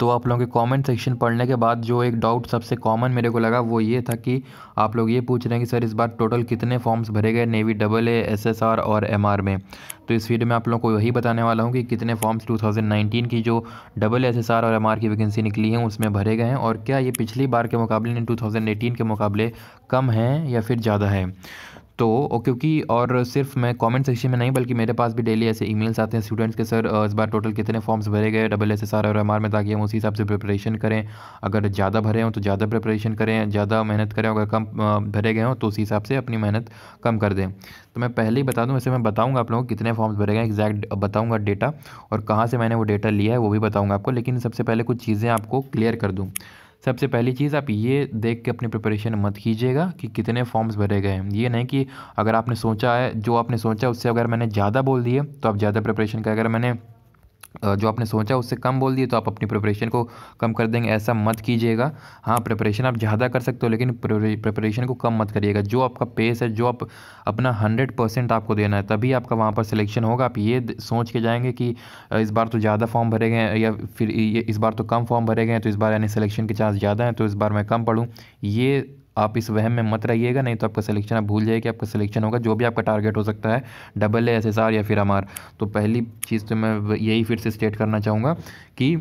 तो आप लोगों के कमेंट सेक्शन पढ़ने के बाद जो एक डाउट सबसे कॉमन मेरे को लगा वो ये था कि आप लोग ये पूछ रहे हैं कि सर इस बार टोटल कितने फॉर्म्स भरे गए navy double A S S R और एम आर में तो इस वीडियो में आप लोगों को यही बताने वाला हूँ कि कितने फॉर्म्स 2019 की जो डबल एस एस आर और एम आर की वैकेंसी निकली है उसमें भरे गए हैं और क्या ये पिछली बार के मुकाबले टू थाउजेंड एटीन के मुकाबले कम हैं या फिर ज़्यादा है तो क्योंकि और सिर्फ मैं कमेंट सेक्शन में नहीं बल्कि मेरे पास भी डेली ऐसे ईमेल्स आते हैं स्टूडेंट्स के सर इस बार टोटल कितने फॉर्म्स भरे गए डबल एस एस आर और एम में ताकि हम उसी हिसाब से प्रिपरेशन करें अगर ज़्यादा भरे हों तो ज़्यादा प्रिपरेशन करें ज़्यादा मेहनत करें अगर कम भरे गए हों तो उसी हिसाब से अपनी मेहनत कम कर दें तो मैं पहले ही बता दूँ वैसे मैं बताऊँगा आप लोगों को कितने फॉर्म्स भरे गए एग्जैक्ट बताऊँगा डेटा और कहाँ से मैंने वो डेटा लिया है वो भी बताऊँगा आपको लेकिन सबसे पहले कुछ चीज़ें आपको क्लियर कर दूँ सबसे पहली चीज़ आप ये देख के अपनी प्रिपरेशन मत कीजिएगा कि कितने फॉर्म्स भरे गए हैं ये नहीं कि अगर आपने सोचा है जो आपने सोचा उससे अगर मैंने ज़्यादा बोल दिए तो आप ज़्यादा प्रिपरेशन का अगर मैंने जो आपने सोचा उससे कम बोल दिए तो आप अपनी प्रिपरेशन को कम कर देंगे ऐसा मत कीजिएगा हाँ प्रिपरेशन आप ज़्यादा कर सकते हो लेकिन प्रिपरेशन को कम मत करिएगा जो आपका पेस है जो आप अपना हंड्रेड परसेंट आपको देना है तभी आपका वहाँ पर सिलेक्शन होगा आप ये सोच के जाएंगे कि इस बार तो ज़्यादा फॉर्म भरे गए या फिर इस बार तो कम फॉर्म भरे गए हैं तो इस बार यानी सिलेक्शन के चांस ज़्यादा हैं तो इस बार मैं कम पढ़ूँ ये आप इस वहम में मत रहिएगा नहीं तो आपका सिलेक्शन आप भूल जाइए कि आपका सिलेक्शन होगा जो भी आपका टारगेट हो सकता है double A S S R या फिर एम आर तो पहली चीज़ तो मैं यही फिर से स्टेट करना चाहूँगा कि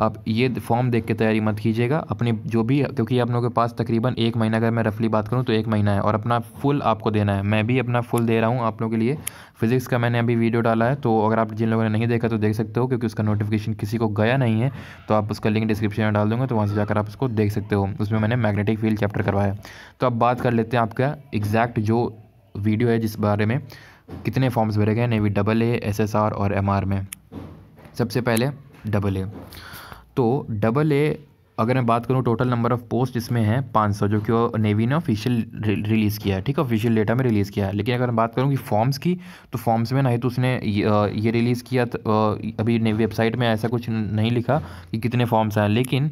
आप ये फॉर्म देख के तैयारी मत कीजिएगा अपनी जो भी क्योंकि आप लोगों के पास तकरीबन एक महीना अगर मैं रफली बात करूँ तो एक महीना है और अपना फुल आपको देना है मैं भी अपना फुल दे रहा हूँ आप लोगों के लिए फिज़िक्स का मैंने अभी वीडियो डाला है तो अगर आप जिन लोगों ने नहीं देखा तो देख सकते हो क्योंकि उसका नोटिफिकेशन किसी को गया नहीं है तो आप उसका लिंक डिस्क्रिप्शन में डाल दूँगा तो वहाँ से जाकर आप उसको देख सकते हो उसमें मैंने मैग्नेटिक फील्ड चैप्टर करवाया तो अब बात कर लेते हैं आपका एग्जैक्ट जो वीडियो है जिस बारे में कितने फॉर्म्स भरे गए navy double A S S R और एम आर में सबसे पहले डबल ए तो डबल ए अगर मैं बात करूँ टोटल नंबर ऑफ़ पोस्ट जिसमें हैं 500 जो कि नेवी ने ऑफिशियल रिलीज़ किया है ठीक है ऑफिशियल डेटा में रिलीज़ किया है लेकिन अगर मैं बात करूँ कि फॉर्म्स की तो फॉर्म्स में नहीं तो उसने ये रिलीज़ किया तो, अभी वेबसाइट में ऐसा कुछ नहीं लिखा कि कितने फॉर्म्स आए लेकिन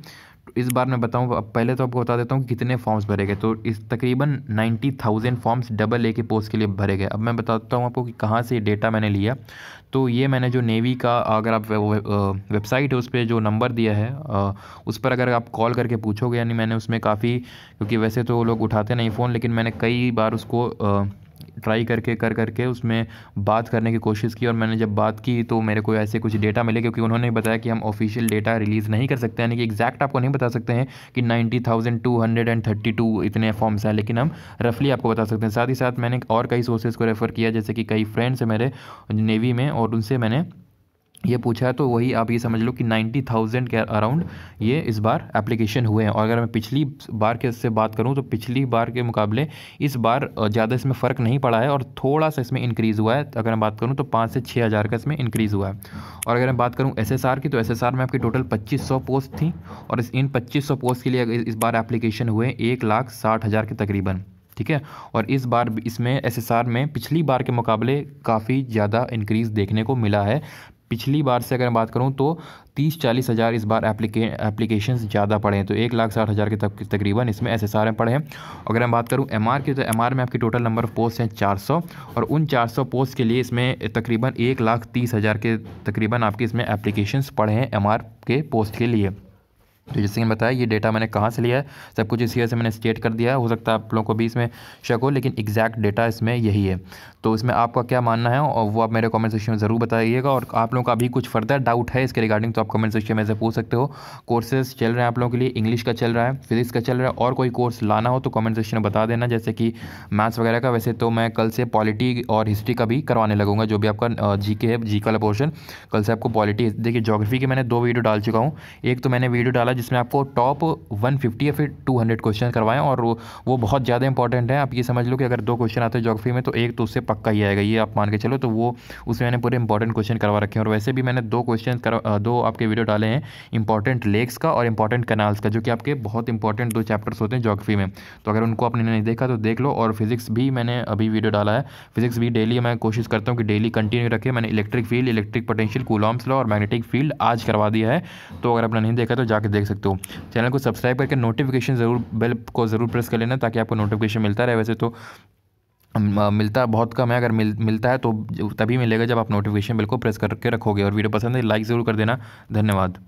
इस बार मैं बताऊँ पहले तो आपको बता देता हूँ कितने फॉर्म्स भरे गए तो इस तकरीबन ninety thousand forms double A के पोस्ट के लिए भरे गए अब मैं बताता हूँ आपको कि कहाँ से डेटा मैंने लिया तो ये मैंने जो नेवी का अगर आप वेबसाइट है उस पर जो नंबर दिया है उस पर अगर आप कॉल करके पूछोगे यानी मैंने उसमें काफ़ी क्योंकि वैसे तो लोग उठाते नहीं फ़ोन लेकिन मैंने कई बार उसको ट्राई करके कर करके उसमें बात करने की कोशिश की और मैंने जब बात की तो मेरे को ऐसे कुछ डेटा मिले क्योंकि उन्होंने बताया कि हम ऑफिशियल डेटा रिलीज़ नहीं कर सकते यानी कि एग्जैक्ट आपको नहीं बता सकते हैं कि ninety thousand two hundred and thirty two इतने फॉर्म्स हैं लेकिन हम रफली आपको बता सकते हैं साथ ही साथ मैंने और कई सोर्सेज को रेफ़र किया जैसे कि कई फ्रेंड्स हैं मेरे नेवी में और उनसे मैंने ये पूछा है तो वही आप ये समझ लो कि नाइन्टी थाउजेंड के अराउंड ये इस बार एप्लीकेशन हुए हैं और अगर मैं पिछली बार के से बात करूं तो पिछली बार के मुकाबले इस बार ज़्यादा इसमें फ़र्क नहीं पड़ा है और थोड़ा सा इसमें इंक्रीज़ हुआ है अगर मैं बात करूं तो पाँच से छः हज़ार का इसमें इंक्रीज़ हुआ है और अगर मैं बात करूँ एस की तो एस में आपकी टोटल पच्चीस पोस्ट थी और इस इन पच्चीस पोस्ट के लिए इस बार एप्लीकेशन हुए एक लाख साठ हज़ार के तकरीबन ठीक है और इस बार इसमें एसएसआर में पिछली बार के मुकाबले काफ़ी ज़्यादा इंक्रीज़ देखने को मिला है पिछली बार से अगर मैं बात करूं तो तीस चालीस हज़ार इस बार एप्लीके एप्लीकेशन ज़्यादा पड़े हैं तो एक लाख साठ हज़ार के तक तकरीबन इसमें एस एस आर में पड़े हैं अगर मैं बात करूं एम आर की तो एम आर में आपकी टोटल नंबर ऑफ़ पोस्ट हैं चार सौ और उन चार सौ पोस्ट के लिए इसमें तकरीबन एक लाख तीस हज़ार के तकरीबन आपके इसमें एप्लीकेशन पड़े हैं एम आर के पोस्ट के लिए तो जैसे कि बताया ये डेटा मैंने कहाँ से लिया है सब कुछ इसी से मैंने स्टेट कर दिया है हो सकता है आप लोगों को भी इसमें शक हो लेकिन एग्जैक्ट डेटा इसमें यही है तो इसमें आपका क्या मानना है और वो आप मेरे कमेंट सेक्शन में ज़रूर बताइएगा और आप लोगों का अभी कुछ फर्दर डाउट है इसके रिगार्डिंग तो आप कमेंट सेक्शन में से पूछ सकते हो कोर्सेज चल रहे हैं आप लोगों के लिए इंग्लिश का चल रहा है फिजिक्स का चल रहा है और कोई कोर्स लाना हो तो कमेंट सेक्शन में बता देना जैसे कि मैथ्स वगैरह का वैसे तो मैं कल से पॉलिटी और हिस्ट्री का भी करवाने लगूंगा जो भी आपका जी के है जी का वाला पोर्शन कल से आपको पॉलिटी देखिए जोग्राफी की मैंने दो वीडियो डाल चुका हूँ एक तो मैंने वीडियो डाला जिसमें आपको टॉप 150 या फिर 200 क्वेश्चन करवाएं और वो बहुत ज़्यादा इंपॉर्टेंट है आप ये समझ लो कि अगर दो क्वेश्चन आते हैं जोग्राफी में तो एक तो उससे पक्का ही आएगा ये आप मान के चलो तो वो उसमें मैंने पूरे इंपॉर्टेंट क्वेश्चन करवा रखे हैं और वैसे भी मैंने दो क्वेश्चन दो आपके वीडियो डाले हैं इंपॉर्टेंट लेक्स का और इंपॉर्टेंट कनाल्स का जो कि आपके बहुत इंपॉर्टेंट दो चैप्टर्स होते हैं जोग्राफी में तो अगर उनको आपने नहीं देखा तो देख लो और फिजिक्स भी मैंने अभी वीडियो डाला है फिजिक्स भी डेली मैं कोशिश करता हूँ कि डेली कंटिन्यू रखे मैंने electric field electric potential Coulomb's law और मैग्नेटिक फील्ड आज करवा दिया है तो अगर आपने नहीं देखा तो जाके देख देख सकते हो चैनल को सब्सक्राइब करके नोटिफिकेशन ज़रूर बेल को ज़रूर प्रेस कर लेना ताकि आपको नोटिफिकेशन मिलता रहे वैसे तो मिलता बहुत कम है अगर मिल मिलता है तो तभी मिलेगा जब आप नोटिफिकेशन बिल को प्रेस करके रखोगे और वीडियो पसंद है लाइक ज़रूर कर देना धन्यवाद